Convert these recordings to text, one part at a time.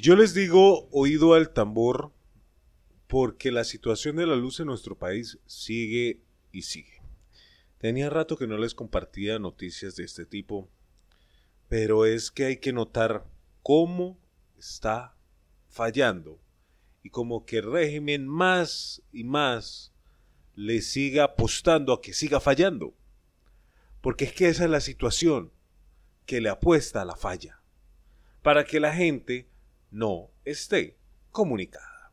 Yo les digo oído al tambor porque la situación de la luz en nuestro país sigue y sigue. Tenía rato que no les compartía noticias de este tipo, pero es que hay que notar cómo está fallando y como que el régimen más y más le siga apostando a que siga fallando. Porque es que esa es la situación que le apuesta a la falla. Para que la gente no esté comunicada.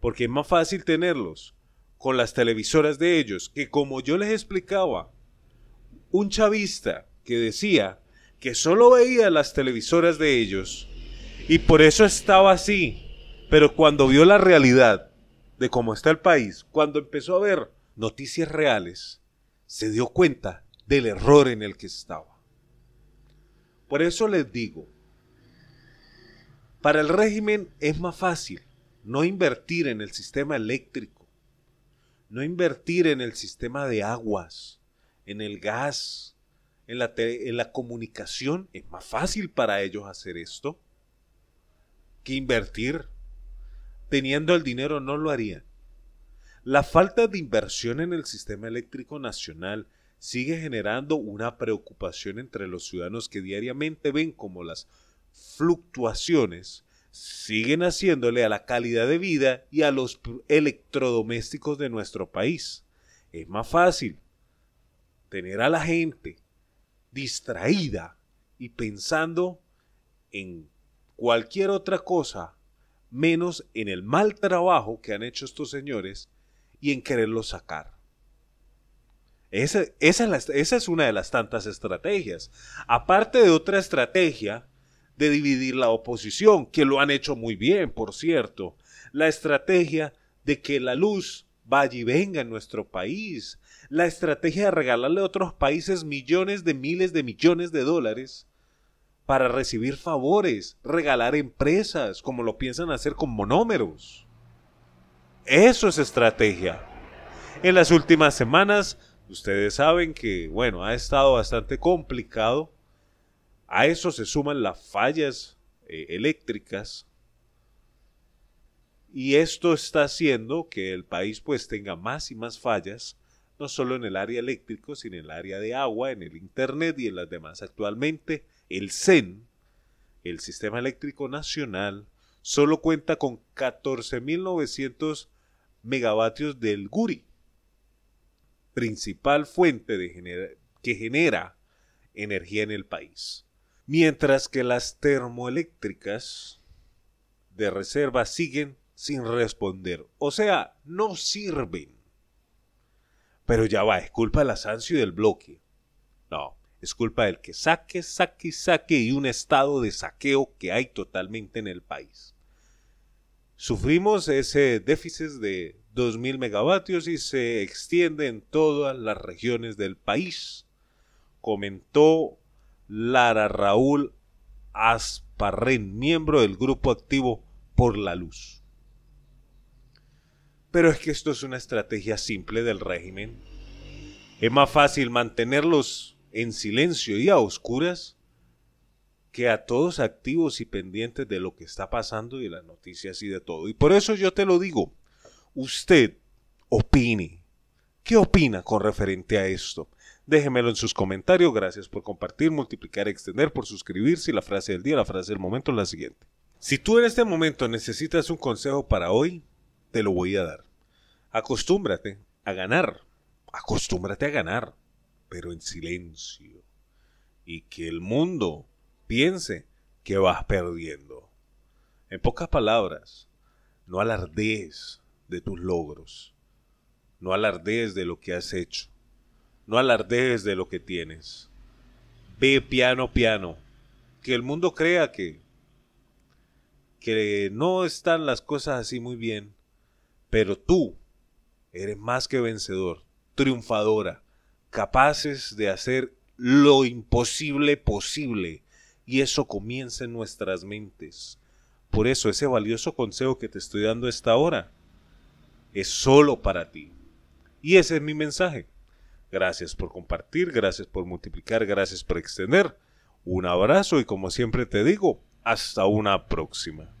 Porque es más fácil tenerlos con las televisoras de ellos, que como yo les explicaba, un chavista que decía que solo veía las televisoras de ellos y por eso estaba así, pero cuando vio la realidad de cómo está el país, cuando empezó a ver noticias reales, se dio cuenta del error en el que estaba. Por eso les digo, para el régimen es más fácil no invertir en el sistema eléctrico, no invertir en el sistema de aguas, en el gas, en la, comunicación. Es más fácil para ellos hacer esto que invertir. Teniendo el dinero no lo harían. La falta de inversión en el sistema eléctrico nacional sigue generando una preocupación entre los ciudadanos que diariamente ven como las fluctuaciones siguen haciéndole a la calidad de vida y a los electrodomésticos de nuestro país. Es más fácil tener a la gente distraída y pensando en cualquier otra cosa menos en el mal trabajo que han hecho estos señores y en quererlo sacar. Esa, esa, es una de las tantas estrategias. Aparte de otra estrategia de dividir la oposición, que lo han hecho muy bien, por cierto. La estrategia de que la luz vaya y venga en nuestro país. La estrategia de regalarle a otros países millones de miles de millones de dólares para recibir favores, regalar empresas, como lo piensan hacer con monómeros. Eso es estrategia. En las últimas semanas, ustedes saben que, bueno, ha estado bastante complicado a eso se suman las fallas eh, eléctricas y esto está haciendo que el país pues tenga más y más fallas, no solo en el área eléctrico, sino en el área de agua, en el Internet y en las demás. Actualmente el CEN, el Sistema Eléctrico Nacional, solo cuenta con 14.900 megavatios del GURI, principal fuente que genera energía en el país. Mientras que las termoeléctricas de reserva siguen sin responder. O sea, no sirven. Pero ya va, es culpa de la Sancio y del bloque. No, es culpa del que saque, saque, saque y un estado de saqueo que hay totalmente en el país. Sufrimos ese déficit de 2.000 megavatios y se extiende en todas las regiones del país, comentó Lara Raúl Asparren, miembro del grupo activo Por la Luz. Pero es que esto es una estrategia simple del régimen. Es más fácil mantenerlos en silencio y a oscuras que a todos activos y pendientes de lo que está pasando y de las noticias y de todo. Y por eso yo te lo digo, usted opine, ¿Qué opina con referente a esto? Déjemelo en sus comentarios. Gracias por compartir, multiplicar, extender, por suscribirse. Y la frase del día, la frase del momento es la siguiente. Si tú en este momento necesitas un consejo para hoy, te lo voy a dar. Acostúmbrate a ganar. Acostúmbrate a ganar, pero en silencio. Y que el mundo piense que vas perdiendo. En pocas palabras, no alardees de tus logros no alardees de lo que has hecho. No alardees de lo que tienes. Ve piano, piano. Que el mundo crea que, que no están las cosas así muy bien, pero tú eres más que vencedor, triunfadora, capaces de hacer lo imposible posible. Y eso comienza en nuestras mentes. Por eso ese valioso consejo que te estoy dando esta hora es solo para ti. Y ese es mi mensaje. Gracias por compartir, gracias por multiplicar, gracias por extender. Un abrazo y como siempre te digo, hasta una próxima.